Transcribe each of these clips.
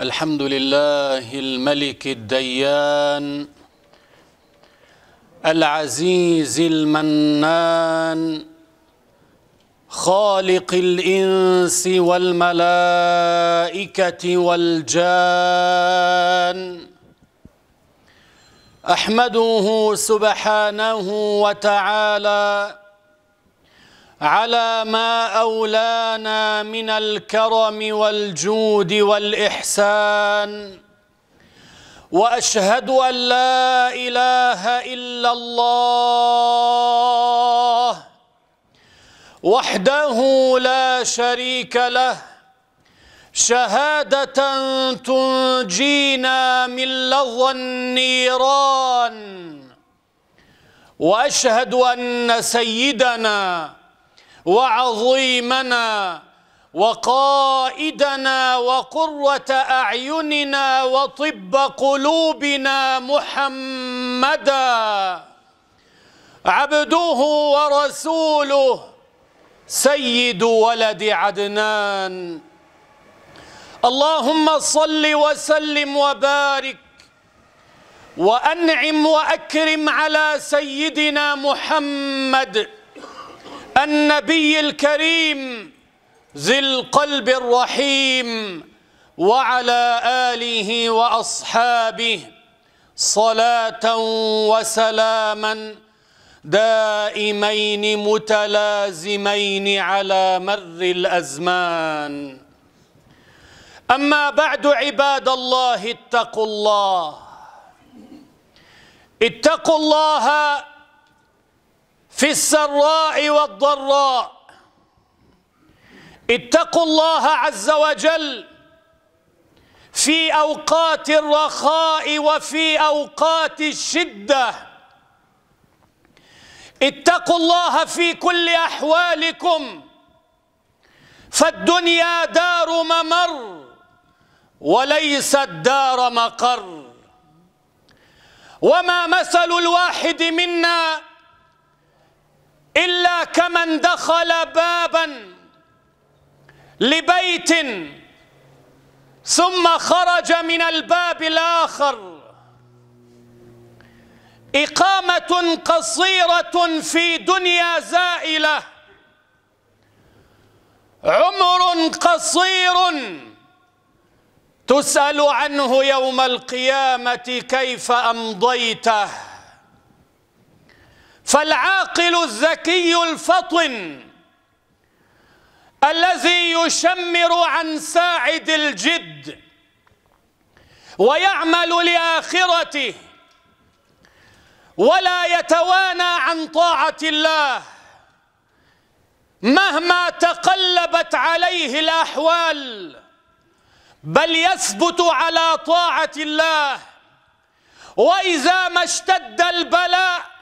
الحمد لله الملك الديان العزيز المنان خالق الإنس والملائكة والجان أحمده سبحانه وتعالى على ما أولانا من الكرم والجود والإحسان وأشهد أن لا إله إلا الله وحده لا شريك له شهادة تنجينا من لظى النيران وأشهد أن سيدنا وعظيمنا وقائدنا وقرة أعيننا وطب قلوبنا محمدا عبده ورسوله سيد ولد عدنان اللهم صل وسلم وبارك وأنعم وأكرم على سيدنا محمد النبي الكريم ذي القلب الرحيم وعلى آله وأصحابه صلاة وسلاما دائمين متلازمين على مر الأزمان أما بعد عباد الله اتقوا الله اتقوا الله في السراء والضراء اتقوا الله عز وجل في أوقات الرخاء وفي أوقات الشدة اتقوا الله في كل أحوالكم فالدنيا دار ممر وليست دار مقر وما مثل الواحد منا إلا كمن دخل بابا لبيت ثم خرج من الباب الآخر إقامة قصيرة في دنيا زائلة عمر قصير تسأل عنه يوم القيامة كيف أمضيته فالعاقل الذكي الفطن الذي يشمر عن ساعد الجد ويعمل لآخرته ولا يتوانى عن طاعة الله مهما تقلبت عليه الأحوال بل يثبت على طاعة الله وإذا ما اشتد البلاء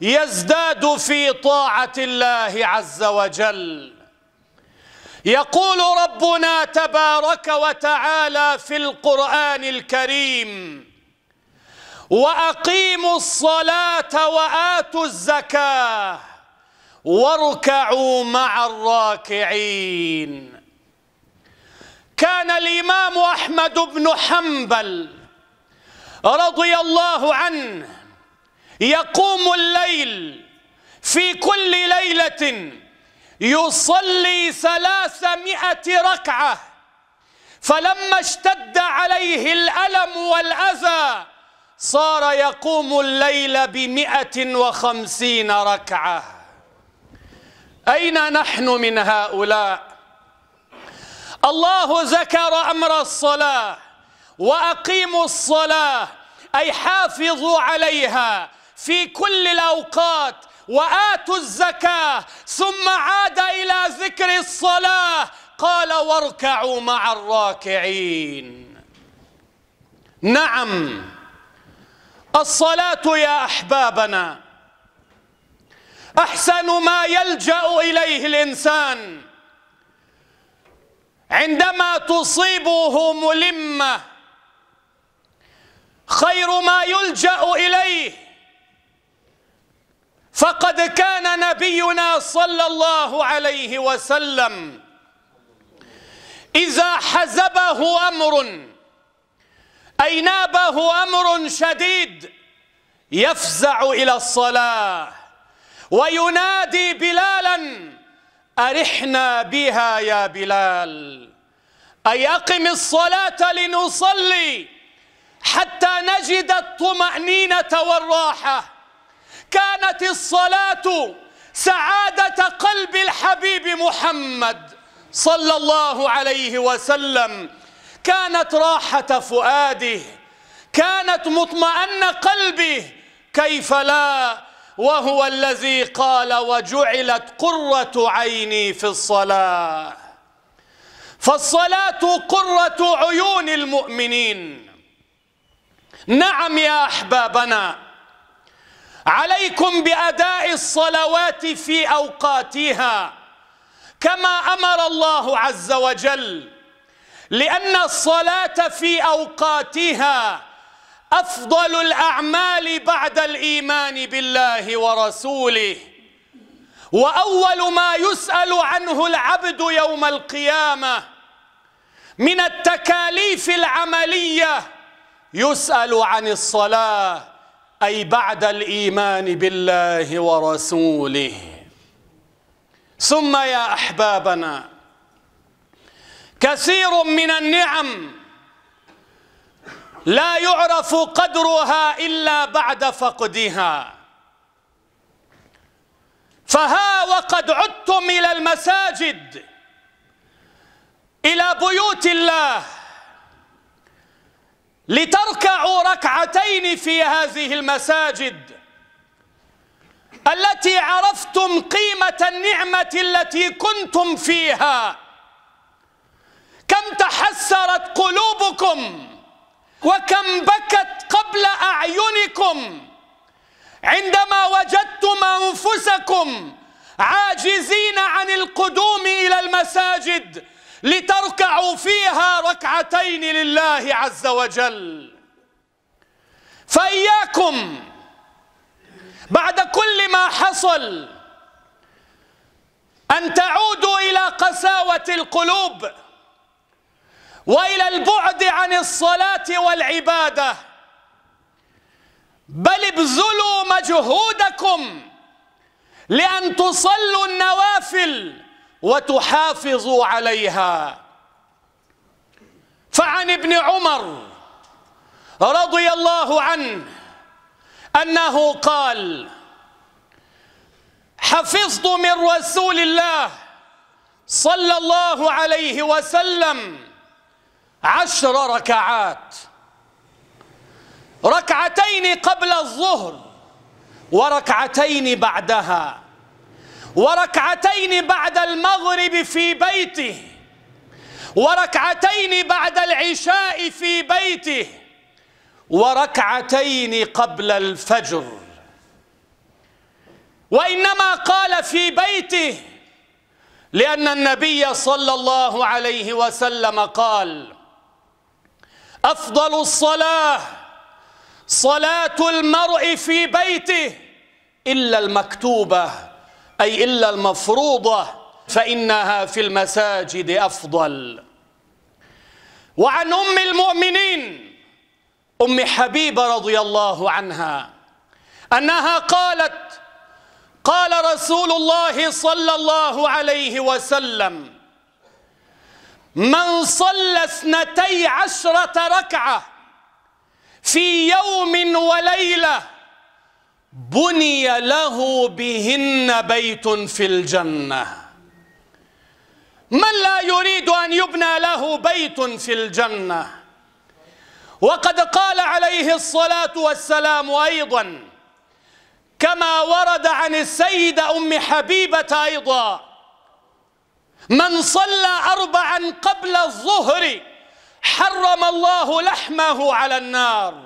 يزداد في طاعة الله عز وجل يقول ربنا تبارك وتعالى في القرآن الكريم وأقيموا الصلاة وآتوا الزكاة واركعوا مع الراكعين كان الإمام أحمد بن حنبل رضي الله عنه يقوم الليل في كل ليلة يصلي ثلاثمائة ركعة فلما اشتد عليه الألم والأذى صار يقوم الليل بمئة وخمسين ركعة أين نحن من هؤلاء الله ذكر أمر الصلاة وأقيموا الصلاة أي حافظوا عليها في كل الأوقات وآتوا الزكاة ثم عاد إلى ذكر الصلاة قال واركعوا مع الراكعين نعم الصلاة يا أحبابنا أحسن ما يلجأ إليه الإنسان عندما تصيبه ملمة خير ما يلجأ إليه فقد كان نبينا صلى الله عليه وسلم إذا حزبه أمر أي نابه أمر شديد يفزع إلى الصلاة وينادي بلالا أرحنا بها يا بلال أي أقم الصلاة لنصلي حتى نجد الطمأنينة والراحة كانت الصلاة سعادة قلب الحبيب محمد صلى الله عليه وسلم كانت راحة فؤاده كانت مطمئن قلبه كيف لا وهو الذي قال وجعلت قرة عيني في الصلاة فالصلاة قرة عيون المؤمنين نعم يا أحبابنا عليكم بأداء الصلوات في أوقاتها كما أمر الله عز وجل لأن الصلاة في أوقاتها أفضل الأعمال بعد الإيمان بالله ورسوله وأول ما يسأل عنه العبد يوم القيامة من التكاليف العملية يسأل عن الصلاة أي بعد الإيمان بالله ورسوله ثم يا أحبابنا كثير من النعم لا يعرف قدرها إلا بعد فقدها فها وقد عدتم إلى المساجد إلى بيوت الله لتركعوا ركعتين في هذه المساجد التي عرفتم قيمة النعمة التي كنتم فيها كم تحسرت قلوبكم وكم بكت قبل أعينكم عندما وجدتم أنفسكم عاجزين عن القدوم إلى المساجد لتركعوا فيها ركعتين لله عز وجل فإياكم بعد كل ما حصل أن تعودوا إلى قساوة القلوب وإلى البعد عن الصلاة والعبادة بل ابذلوا مجهودكم لأن تصلوا النوافل وتحافظوا عليها فعن ابن عمر رضي الله عنه أنه قال حفظت من رسول الله صلى الله عليه وسلم عشر ركعات ركعتين قبل الظهر وركعتين بعدها وركعتين بعد المغرب في بيته وركعتين بعد العشاء في بيته وركعتين قبل الفجر وإنما قال في بيته لأن النبي صلى الله عليه وسلم قال أفضل الصلاة صلاة المرء في بيته إلا المكتوبة أي إلا المفروضة فإنها في المساجد أفضل وعن أم المؤمنين أم حبيبة رضي الله عنها أنها قالت قال رسول الله صلى الله عليه وسلم من صلى اثنتي عشرة ركعة في يوم وليلة بني له بهن بيت في الجنة من لا يريد أن يبنى له بيت في الجنة وقد قال عليه الصلاة والسلام أيضا كما ورد عن السيدة أم حبيبة أيضا من صلى أربعا قبل الظهر حرم الله لحمه على النار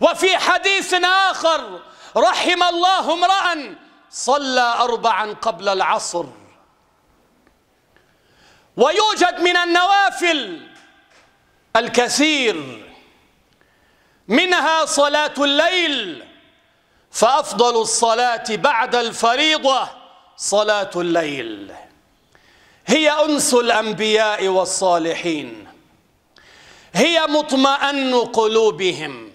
وفي حديث آخر رحم الله امرأ صلى أربعا قبل العصر ويوجد من النوافل الكثير منها صلاة الليل فأفضل الصلاة بعد الفريضة صلاة الليل هي أنس الأنبياء والصالحين هي مطمئن قلوبهم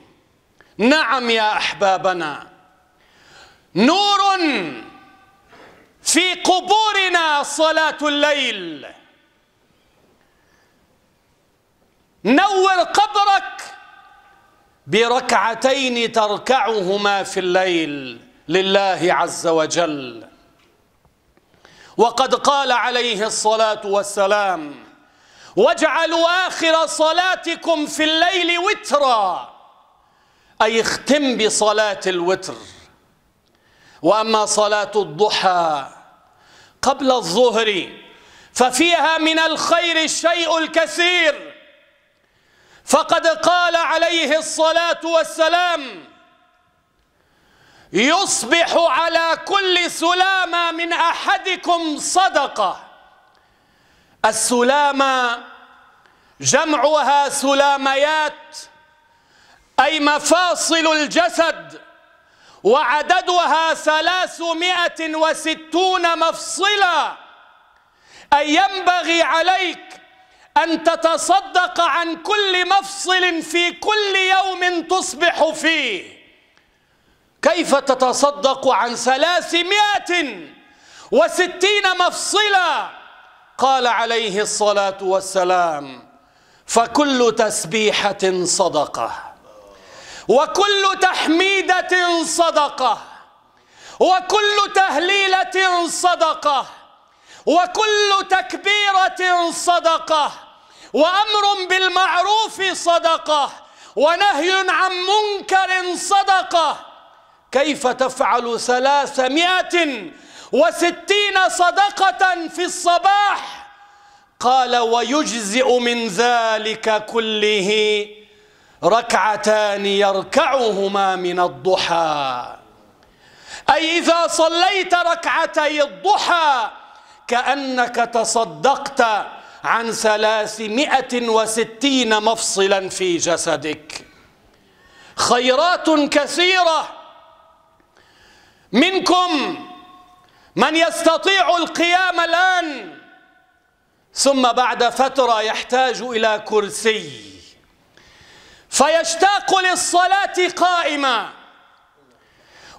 نعم يا أحبابنا نور في قبورنا صلاة الليل نور قبرك بركعتين تركعهما في الليل لله عز وجل وقد قال عليه الصلاة والسلام واجعلوا آخر صلاتكم في الليل وترا أي اختم بصلاة الوتر وأما صلاة الضحى قبل الظهر ففيها من الخير الشيء الكثير فقد قال عليه الصلاة والسلام يصبح على كل سلامة من أحدكم صدقة السلامة جمعها سلاميات أي مفاصل الجسد وعددها ثلاثمائة وستون مفصلا أي ينبغي عليك أن تتصدق عن كل مفصل في كل يوم تصبح فيه كيف تتصدق عن ثلاثمائة وستين مفصلا قال عليه الصلاة والسلام فكل تسبيحة صدقه وكل تحميدة صدقة وكل تهليلة صدقة وكل تكبيرة صدقة وأمر بالمعروف صدقة ونهي عن منكر صدقة كيف تفعل ثلاثمائة وستين صدقة في الصباح قال ويجزئ من ذلك كله ركعتان يركعهما من الضحى أي إذا صليت ركعتي الضحى كأنك تصدقت عن ثلاثمائة وستين مفصلا في جسدك خيرات كثيرة منكم من يستطيع القيام الآن ثم بعد فترة يحتاج إلى كرسي فيشتاق للصلاة قائما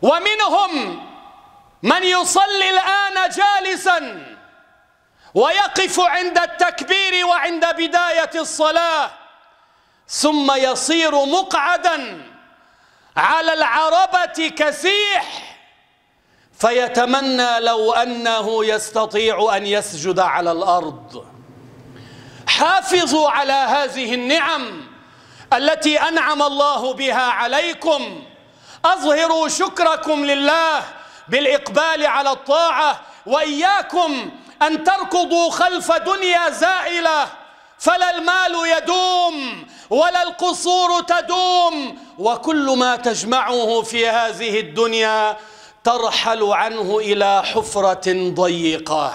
ومنهم من يصلي الآن جالسا ويقف عند التكبير وعند بداية الصلاة ثم يصير مقعدا على العربة كسيح فيتمنى لو أنه يستطيع أن يسجد على الأرض حافظوا على هذه النعم التي أنعم الله بها عليكم أظهروا شكركم لله بالإقبال على الطاعة وإياكم أن تركضوا خلف دنيا زائلة فلا المال يدوم ولا القصور تدوم وكل ما تجمعه في هذه الدنيا ترحل عنه إلى حفرة ضيقة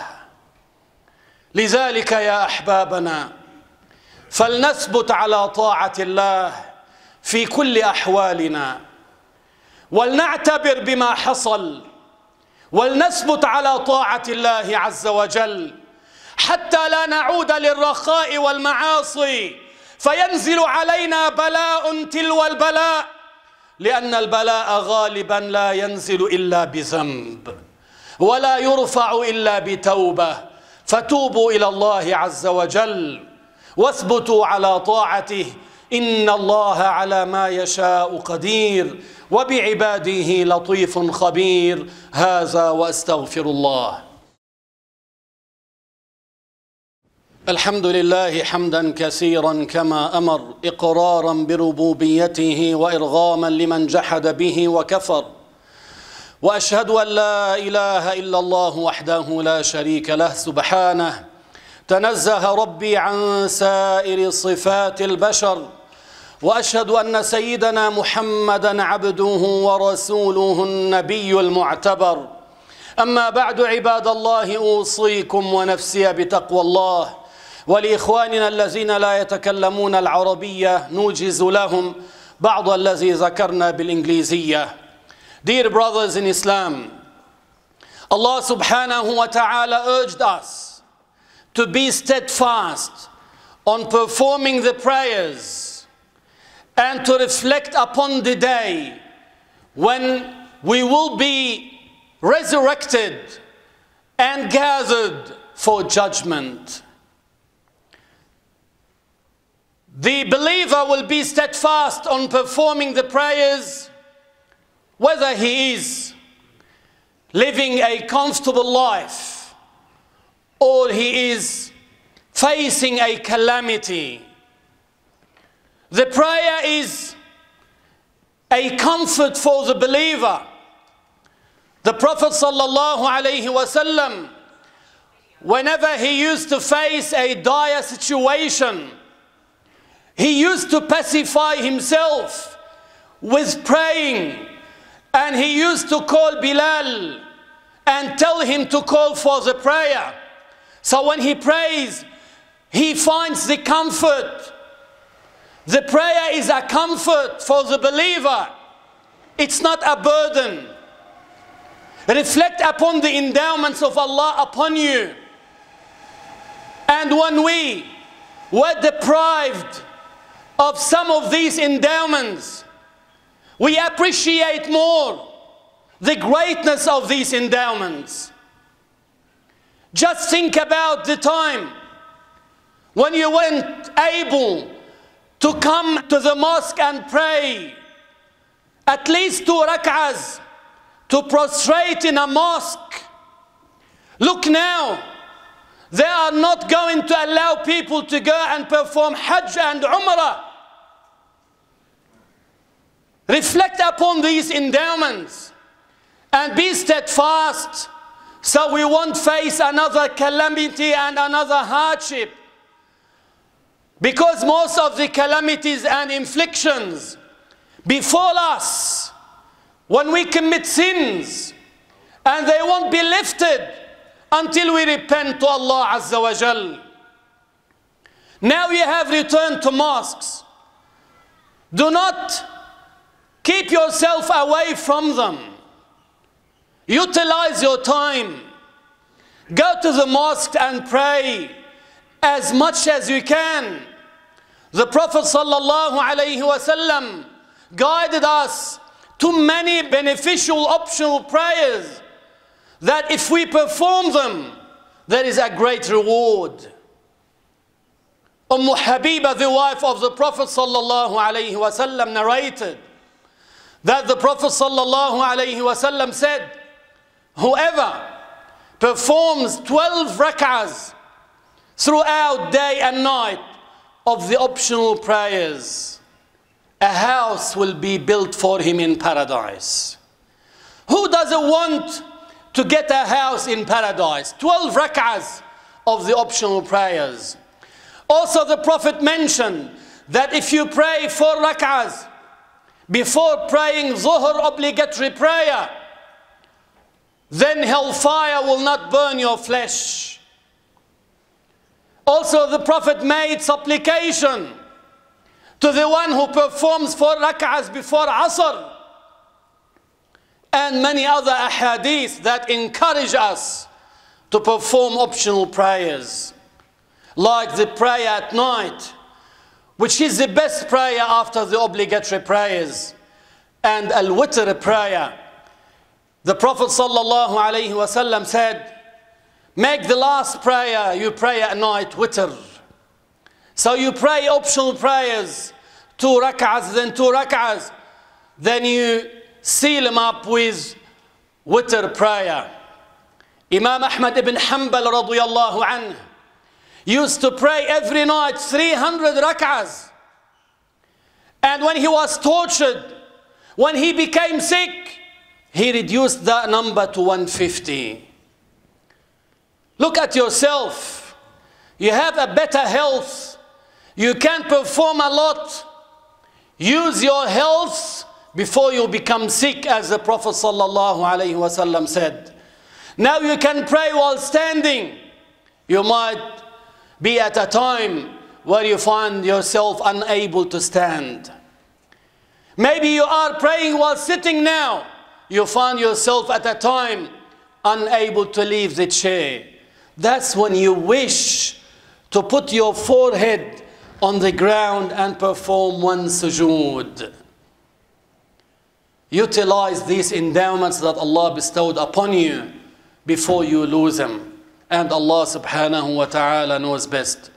لذلك يا أحبابنا فلنثبت على طاعة الله في كل أحوالنا ولنعتبر بما حصل ولنثبت على طاعة الله عز وجل حتى لا نعود للرخاء والمعاصي فينزل علينا بلاء تلو البلاء لأن البلاء غالبا لا ينزل إلا بذنب ولا يرفع إلا بتوبة فتوبوا إلى الله عز وجل واثبتوا على طاعته إن الله على ما يشاء قدير وبعباده لطيف خبير هذا وأستغفر الله الحمد لله حمدا كثيرا كما أمر إقرارا بربوبيته وإرغاما لمن جحد به وكفر وأشهد أن لا إله إلا الله وحده لا شريك له سبحانه تنزه ربي عن سائر صفات البشر وأشهد أن سيدنا محمدا عبده ورسوله النبي المعتبر أما بعد عباد الله أوصيكم ونفسي بتقوى الله ولإخواننا الذين لا يتكلمون العربية نوجز لهم بعض الذي ذكرنا بالإنجليزية Dear brothers in Islam, Allah subhanahu wa ta'ala urged us to be steadfast on performing the prayers and to reflect upon the day when we will be resurrected and gathered for judgment. The believer will be steadfast on performing the prayers whether he is living a comfortable life or he is facing a calamity. The prayer is a comfort for the believer. The Prophet wasallam, whenever he used to face a dire situation, he used to pacify himself with praying and he used to call Bilal and tell him to call for the prayer. So when he prays, he finds the comfort. The prayer is a comfort for the believer. It's not a burden. Reflect upon the endowments of Allah upon you. And when we were deprived of some of these endowments, we appreciate more the greatness of these endowments. Just think about the time when you weren't able to come to the mosque and pray at least two rak'ahs to prostrate in a mosque. Look now, they are not going to allow people to go and perform Hajj and Umrah. Reflect upon these endowments and be steadfast so we won't face another calamity and another hardship. Because most of the calamities and inflictions befall us when we commit sins and they won't be lifted until we repent to Allah Azza wa Jal. Now you have returned to mosques. Do not keep yourself away from them. Utilize your time. Go to the mosque and pray as much as you can. The Prophet ﷺ guided us to many beneficial optional prayers that if we perform them, there is a great reward. Umm Habiba, the wife of the Prophet ﷺ, narrated that the Prophet ﷺ said, Whoever performs 12 rak'ahs throughout day and night of the optional prayers, a house will be built for him in paradise. Who doesn't want to get a house in paradise? 12 rak'ahs of the optional prayers. Also, the Prophet mentioned that if you pray four rak'ahs before praying Zuhr obligatory prayer, then hellfire will not burn your flesh. Also, the Prophet made supplication to the one who performs four rak'ahs before Asr and many other ahadith that encourage us to perform optional prayers like the prayer at night which is the best prayer after the obligatory prayers and al-witr prayer the Prophet ﷺ said, Make the last prayer you pray at night, witr. So you pray optional prayers, two rak'ahs, then two rak'ahs. Then you seal them up with witr prayer. Imam Ahmad ibn Hanbal radiyallahu anhu used to pray every night 300 rak'ahs. And when he was tortured, when he became sick, he reduced that number to 150. Look at yourself. You have a better health. You can perform a lot. Use your health before you become sick, as the Prophet ﷺ said. Now you can pray while standing. You might be at a time where you find yourself unable to stand. Maybe you are praying while sitting now you find yourself at a time unable to leave the chair. That's when you wish to put your forehead on the ground and perform one sujood. Utilize these endowments that Allah bestowed upon you before you lose them. And Allah subhanahu wa ta'ala knows best.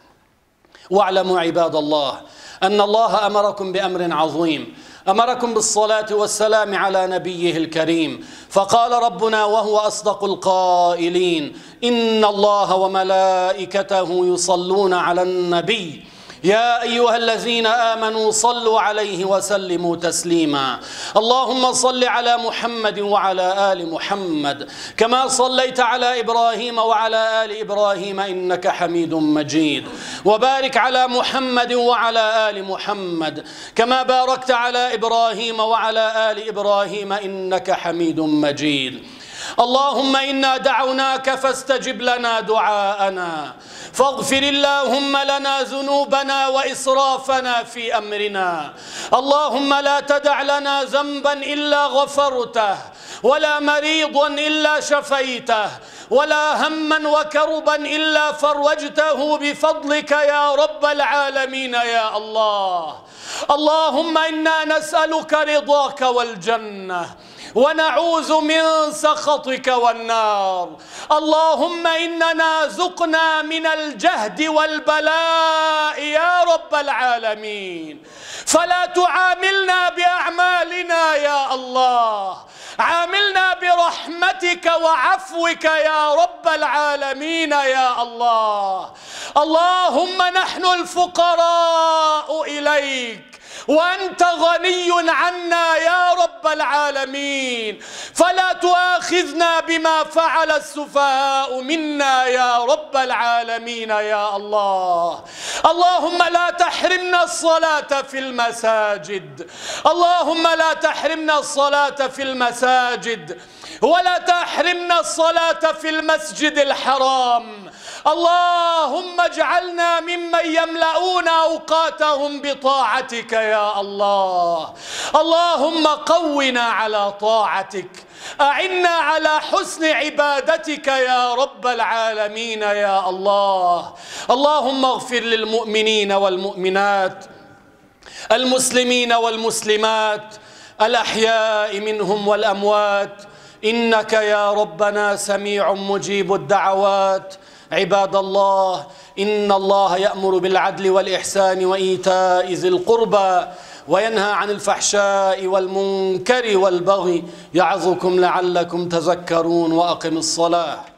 واعلموا عباد الله أن الله أمركم بأمر عظيم أمركم بالصلاة والسلام على نبيه الكريم فقال ربنا وهو أصدق القائلين إن الله وملائكته يصلون على النبي يا أيها الذين آمنوا صلوا عليه وسلموا تسليما اللهم صل على محمد وعلى آل محمد كما صليت على إبراهيم وعلى آل إبراهيم إنك حميد مجيد وبارك على محمد وعلى آل محمد كما باركت على إبراهيم وعلى آل إبراهيم إنك حميد مجيد اللهم إنا دعوناك فاستجب لنا دعاءنا فاغفر اللهم لنا ذنوبنا وإسرافنا في أمرنا اللهم لا تدع لنا ذنبا إلا غفرته ولا مريضا إلا شفيته ولا هما وكربا إلا فرجته بفضلك يا رب العالمين يا الله اللهم إنا نسألك رضاك والجنة ونعوذ من سخطك والنار اللهم إننا زقنا من الجهد والبلاء يا رب العالمين فلا تعاملنا بأعمالنا يا الله عاملنا برحمتك وعفوك يا رب العالمين يا الله اللهم نحن الفقراء إليك وأنت غني عنا يا رب العالمين فلا تؤاخذنا بما فعل السفهاء منا يا رب العالمين يا الله اللهم لا تحرمنا الصلاة في المساجد اللهم لا تحرمنا الصلاة في المساجد ولا تحرمنا الصلاة في المسجد الحرام اللهم اجعلنا ممن يملؤون أوقاتهم بطاعتك يا الله اللهم قونا على طاعتك أعنا على حسن عبادتك يا رب العالمين يا الله اللهم اغفر للمؤمنين والمؤمنات المسلمين والمسلمات الأحياء منهم والأموات إنك يا ربنا سميع مجيب الدعوات عباد الله إن الله يأمر بالعدل والإحسان وإيتاء ذي القربى وينهى عن الفحشاء والمنكر والبغي يعظكم لعلكم تذكرون وأقم الصلاة